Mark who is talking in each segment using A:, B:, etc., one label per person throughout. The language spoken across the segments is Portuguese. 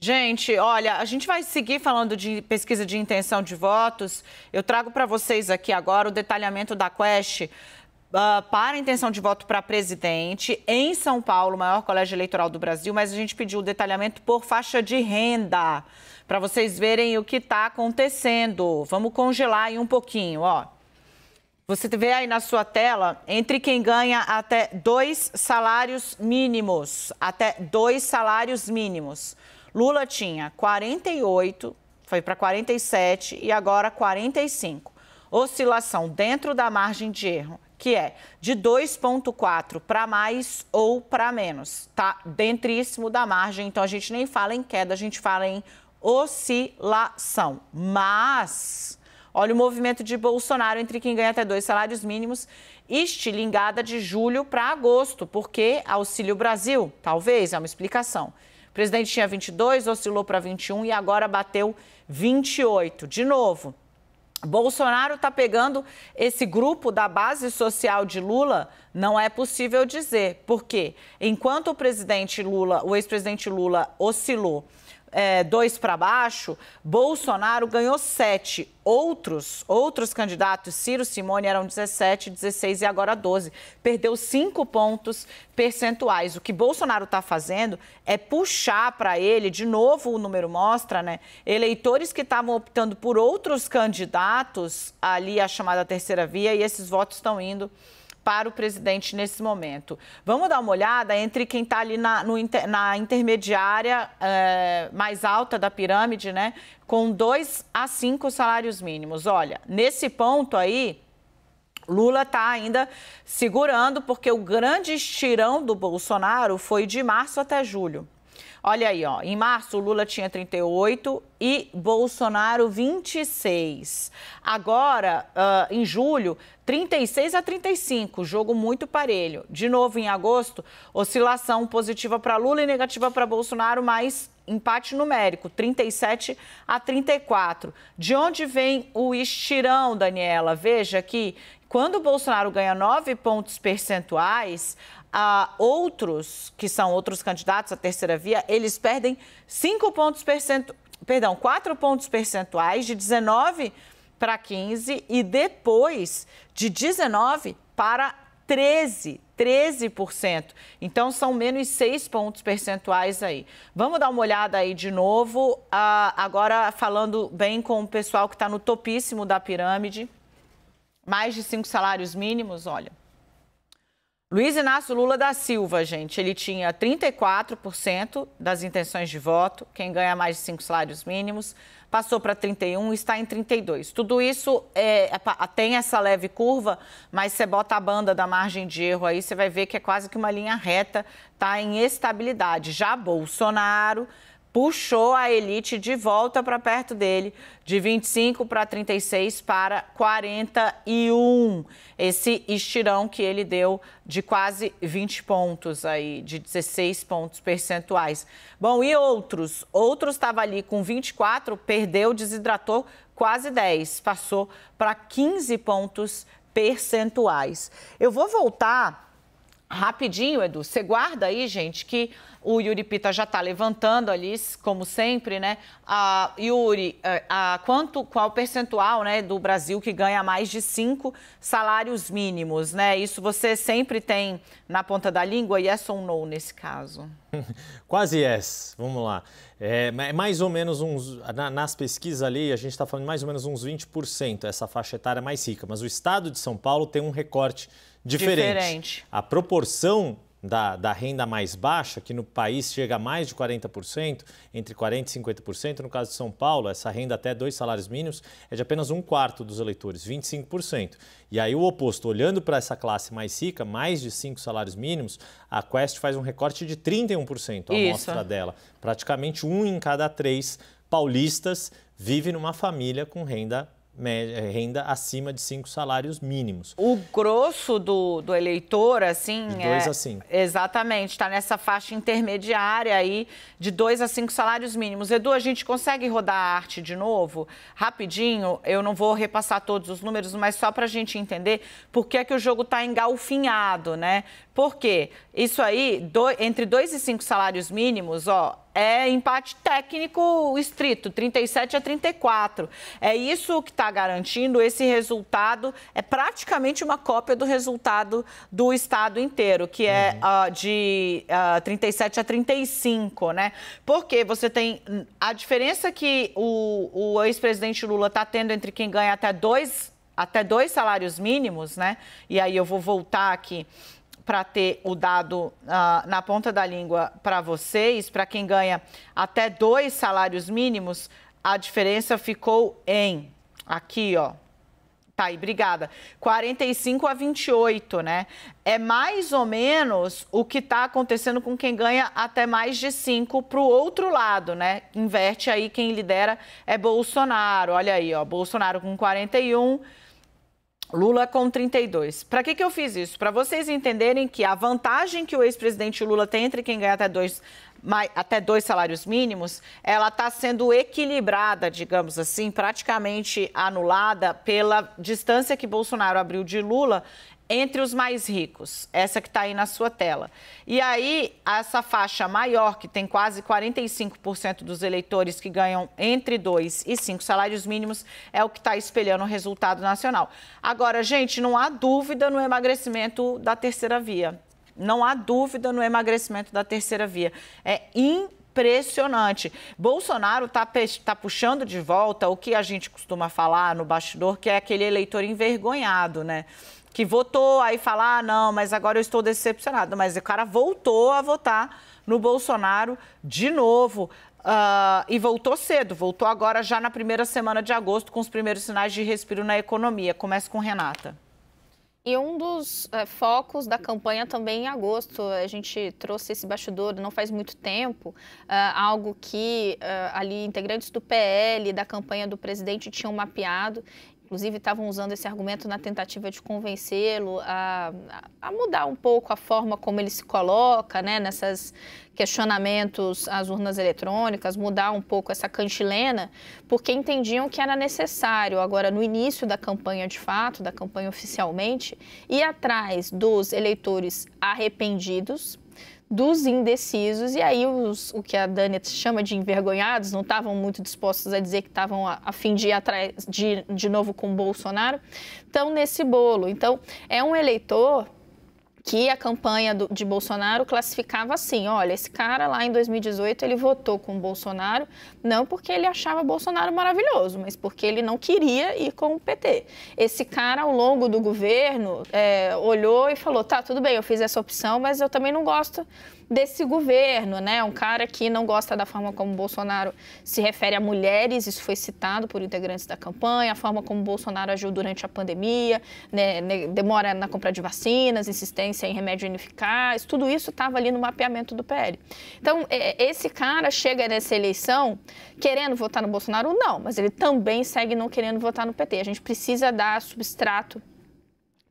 A: Gente, olha, a gente vai seguir falando de pesquisa de intenção de votos. Eu trago para vocês aqui agora o detalhamento da Quest. Uh, para intenção de voto para presidente em São Paulo, maior colégio eleitoral do Brasil, mas a gente pediu o detalhamento por faixa de renda, para vocês verem o que está acontecendo. Vamos congelar aí um pouquinho, ó. Você vê aí na sua tela, entre quem ganha até dois salários mínimos, até dois salários mínimos. Lula tinha 48, foi para 47 e agora 45. Oscilação dentro da margem de erro, que é de 2,4 para mais ou para menos. Tá dentríssimo da margem, então a gente nem fala em queda, a gente fala em oscilação. Mas. Olha o movimento de Bolsonaro entre quem ganha até dois salários mínimos, estilingada de julho para agosto, porque Auxílio Brasil, talvez, é uma explicação presidente tinha 22, oscilou para 21 e agora bateu 28. De novo, Bolsonaro está pegando esse grupo da base social de Lula? Não é possível dizer, porque enquanto o presidente Lula, o ex-presidente Lula oscilou é, dois para baixo, Bolsonaro ganhou sete. Outros, outros candidatos, Ciro Simone, eram 17, 16 e agora 12. Perdeu cinco pontos percentuais. O que Bolsonaro está fazendo é puxar para ele, de novo o número mostra, né? Eleitores que estavam optando por outros candidatos ali, a chamada terceira via, e esses votos estão indo para o presidente nesse momento. Vamos dar uma olhada entre quem está ali na, no, na intermediária é, mais alta da pirâmide, né? Com dois a cinco salários mínimos. Olha, nesse ponto aí, Lula está ainda segurando, porque o grande estirão do Bolsonaro foi de março até julho. Olha aí, ó, em março Lula tinha 38 e Bolsonaro 26. Agora, uh, em julho, 36 a 35, jogo muito parelho. De novo, em agosto, oscilação positiva para Lula e negativa para Bolsonaro, mas empate numérico, 37 a 34. De onde vem o estirão, Daniela? Veja que quando o Bolsonaro ganha 9 pontos percentuais, a outros, que são outros candidatos à terceira via, eles perdem 5 pontos percentu... perdão, 4 pontos percentuais de 19 para 15 e depois de 19 para 13, 13%. Então são menos 6 pontos percentuais aí. Vamos dar uma olhada aí de novo, uh, agora falando bem com o pessoal que está no topíssimo da pirâmide, mais de cinco salários mínimos, olha. Luiz Inácio Lula da Silva, gente, ele tinha 34% das intenções de voto, quem ganha mais de cinco salários mínimos, passou para 31, está em 32. Tudo isso é, é tem essa leve curva, mas você bota a banda da margem de erro aí, você vai ver que é quase que uma linha reta, está em estabilidade. Já Bolsonaro puxou a elite de volta para perto dele, de 25 para 36 para 41. Esse estirão que ele deu de quase 20 pontos aí, de 16 pontos percentuais. Bom, e outros? Outros estava ali com 24, perdeu, desidratou quase 10, passou para 15 pontos percentuais. Eu vou voltar Rapidinho, Edu, você guarda aí, gente, que o Yuri Pita já está levantando ali, como sempre, né? Yuri, a, é, a, quanto, qual percentual né, do Brasil que ganha mais de cinco salários mínimos, né? Isso você sempre tem na ponta da língua, yes ou no nesse caso?
B: Quase yes, vamos lá. É, é mais ou menos uns. nas pesquisas ali, a gente está falando mais ou menos uns 20% essa faixa etária mais rica, mas o estado de São Paulo tem um recorte diferente. diferente. A proporção da, da, renda mais baixa, que no país chega a mais de 40%, entre 40% e 50%, no caso de São Paulo, essa renda até dois salários mínimos é de apenas um quarto dos eleitores, 25%. E aí o oposto, olhando para essa classe mais rica, mais de cinco salários mínimos, a Quest faz um recorte de 31% a amostra dela. Praticamente um em cada três paulistas vive numa família com renda média, é, renda acima de cinco salários mínimos.
A: O grosso do, do eleitor, assim. De é dois é, a cinco. Exatamente, está nessa faixa intermediária aí de dois a cinco salários mínimos. Edu, a gente consegue rodar a arte de novo? Rapidinho, eu não vou repassar todos os números, mas só para a gente entender por que, é que o jogo está engalfinhado, né? Porque isso aí, do, entre dois e cinco salários mínimos, ó, é empate técnico estrito, 37 a 34. É isso que está garantindo esse resultado. É praticamente uma cópia do resultado do estado inteiro, que é uhum. uh, de uh, 37 a 35, né? Porque você tem a diferença que o, o ex-presidente Lula está tendo entre quem ganha até dois até dois salários mínimos, né? E aí eu vou voltar aqui para ter o dado uh, na ponta da língua para vocês. Para quem ganha até dois salários mínimos, a diferença ficou em. Aqui, ó. Tá aí, obrigada. 45 a 28, né? É mais ou menos o que está acontecendo com quem ganha até mais de 5 para o outro lado, né? Inverte aí, quem lidera é Bolsonaro. Olha aí, ó. Bolsonaro com 41. Lula com 32. Para que, que eu fiz isso? Para vocês entenderem que a vantagem que o ex-presidente Lula tem entre quem ganha até 2 até dois salários mínimos, ela está sendo equilibrada, digamos assim, praticamente anulada pela distância que Bolsonaro abriu de Lula entre os mais ricos, essa que está aí na sua tela. E aí, essa faixa maior, que tem quase 45% dos eleitores que ganham entre dois e cinco salários mínimos, é o que está espelhando o resultado nacional. Agora, gente, não há dúvida no emagrecimento da terceira via não há dúvida no emagrecimento da terceira via. É impressionante. Bolsonaro está tá puxando de volta o que a gente costuma falar no bastidor, que é aquele eleitor envergonhado, né? Que votou, aí fala, ah, não, mas agora eu estou decepcionado. Mas o cara voltou a votar no Bolsonaro de novo. Uh, e voltou cedo, voltou agora já na primeira semana de agosto, com os primeiros sinais de respiro na economia. Começa com Renata.
C: E um dos é, focos da campanha também é em agosto, a gente trouxe esse bastidor não faz muito tempo, uh, algo que uh, ali integrantes do PL, da campanha do presidente, tinham mapeado inclusive estavam usando esse argumento na tentativa de convencê-lo a, a, mudar um pouco a forma como ele se coloca né, nessas questionamentos às urnas eletrônicas, mudar um pouco essa cantilena, porque entendiam que era necessário, agora no início da campanha de fato, da campanha oficialmente, ir atrás dos eleitores arrependidos, dos indecisos, e aí os, o que a Dani chama de envergonhados, não estavam muito dispostos a dizer que estavam a, a fim de ir atrás de, de novo com Bolsonaro, estão nesse bolo. Então, é um eleitor que a campanha do, de Bolsonaro classificava assim, olha, esse cara lá em 2018 ele votou com Bolsonaro não porque ele achava Bolsonaro maravilhoso, mas porque ele não queria ir com o PT. Esse cara ao longo do governo é, olhou e falou, tá, tudo bem, eu fiz essa opção, mas eu também não gosto desse governo, né? Um cara que não gosta da forma como Bolsonaro se refere a mulheres, isso foi citado por integrantes da campanha, a forma como Bolsonaro agiu durante a pandemia, né, demora na compra de vacinas, insistência em remédio ineficaz, tudo isso estava ali no mapeamento do PL. Então, é, esse cara chega nessa eleição querendo votar no Bolsonaro? Não, mas ele também segue não querendo votar no PT. A gente precisa dar substrato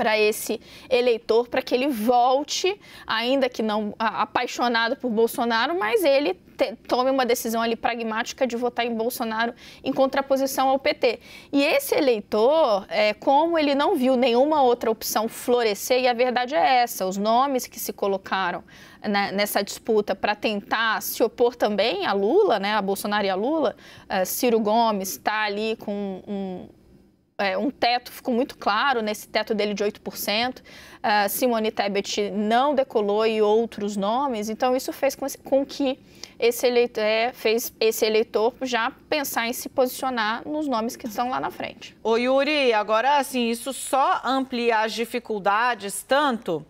C: para esse eleitor, para que ele volte, ainda que não apaixonado por Bolsonaro, mas ele te, tome uma decisão ali pragmática de votar em Bolsonaro em contraposição ao PT. E esse eleitor, é, como ele não viu nenhuma outra opção florescer, e a verdade é essa, os nomes que se colocaram né, nessa disputa para tentar se opor também a Lula, né, a Bolsonaro e a Lula, é, Ciro Gomes está ali com um, é, um teto, ficou muito claro nesse teto dele de 8%. Uh, ah, Simone Tebet não decolou e outros nomes, então isso fez com, com que esse eleitor, é, fez esse eleitor já pensar em se posicionar nos nomes que estão lá na frente.
A: Ô Yuri, agora assim, isso só amplia as dificuldades tanto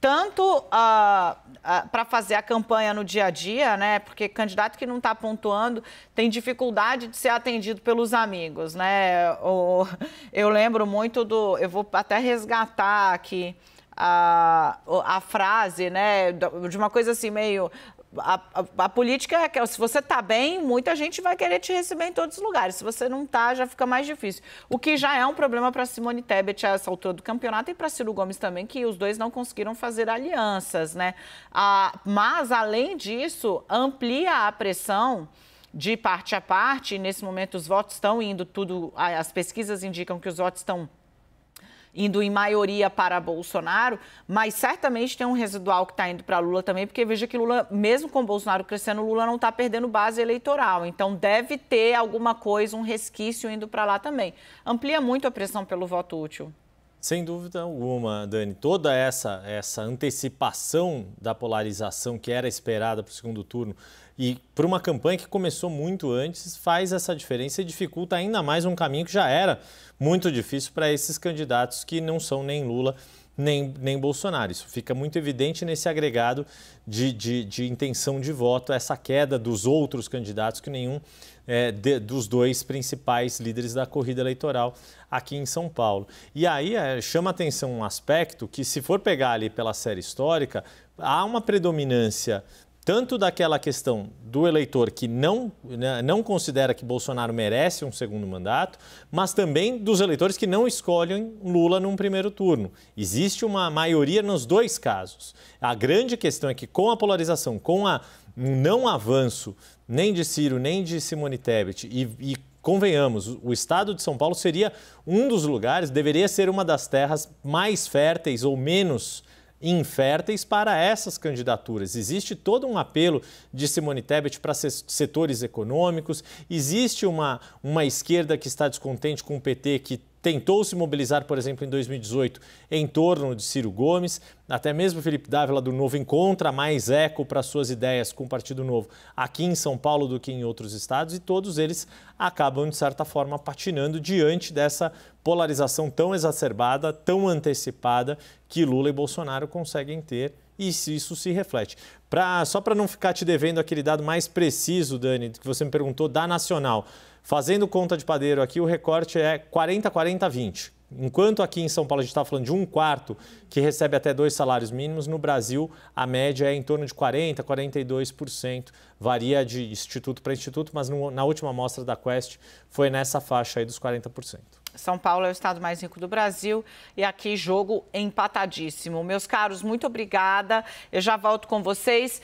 A: tanto ah, ah, para fazer a campanha no dia a dia, né? Porque candidato que não está pontuando tem dificuldade de ser atendido pelos amigos, né? O, eu lembro muito do. Eu vou até resgatar aqui. A, a frase, né, de uma coisa assim meio a, a, a, política é que se você está bem, muita gente vai querer te receber em todos os lugares. Se você não está, já fica mais difícil. O que já é um problema para Simone Tebet a essa altura do campeonato e para Ciro Gomes também, que os dois não conseguiram fazer alianças, né? Ah, mas, além disso, amplia a pressão de parte a parte. Nesse momento, os votos estão indo tudo... As pesquisas indicam que os votos estão indo em maioria para Bolsonaro, mas certamente tem um residual que está indo para Lula também, porque veja que Lula, mesmo com Bolsonaro crescendo, Lula não está perdendo base eleitoral. Então deve ter alguma coisa, um resquício indo para lá também. Amplia muito a pressão pelo voto útil.
B: Sem dúvida alguma, Dani. Toda essa, essa antecipação da polarização que era esperada para o segundo turno e para uma campanha que começou muito antes, faz essa diferença e dificulta ainda mais um caminho que já era muito difícil para esses candidatos que não são nem Lula nem, nem Bolsonaro. Isso fica muito evidente nesse agregado de, de, de, intenção de voto, essa queda dos outros candidatos que nenhum é, de, dos dois principais líderes da corrida eleitoral aqui em São Paulo. E aí é, chama atenção um aspecto que, se for pegar ali pela série histórica, há uma predominância tanto daquela questão do eleitor que não, né, não considera que Bolsonaro merece um segundo mandato, mas também dos eleitores que não escolhem Lula num primeiro turno. Existe uma maioria nos dois casos. A grande questão é que com a polarização, com a não avanço nem de Ciro, nem de Simone Tebet e, e convenhamos, o estado de São Paulo seria um dos lugares, deveria ser uma das terras mais férteis ou menos inférteis para essas candidaturas. Existe todo um apelo de Simone Tebet para setores econômicos, existe uma, uma esquerda que está descontente com o PT que tentou se mobilizar, por exemplo, em 2018, em torno de Ciro Gomes. Até mesmo Felipe Dávila do Novo encontra mais eco para suas ideias com o Partido Novo aqui em São Paulo do que em outros estados, e todos eles acabam, de certa forma, patinando diante dessa polarização tão exacerbada, tão antecipada que Lula e Bolsonaro conseguem ter e se isso se reflete. Pra, só para não ficar te devendo aquele dado mais preciso, Dani, que você me perguntou da Nacional. Fazendo conta de padeiro aqui, o recorte é 40, 40, 20. Enquanto aqui em São Paulo a gente está falando de um quarto que recebe até dois salários mínimos, no Brasil a média é em torno de 40%, 42%. Varia de instituto para instituto, mas no, na última amostra da Quest foi nessa faixa aí dos 40%.
A: São Paulo é o estado mais rico do Brasil e aqui jogo empatadíssimo. Meus caros, muito obrigada. Eu já volto com vocês.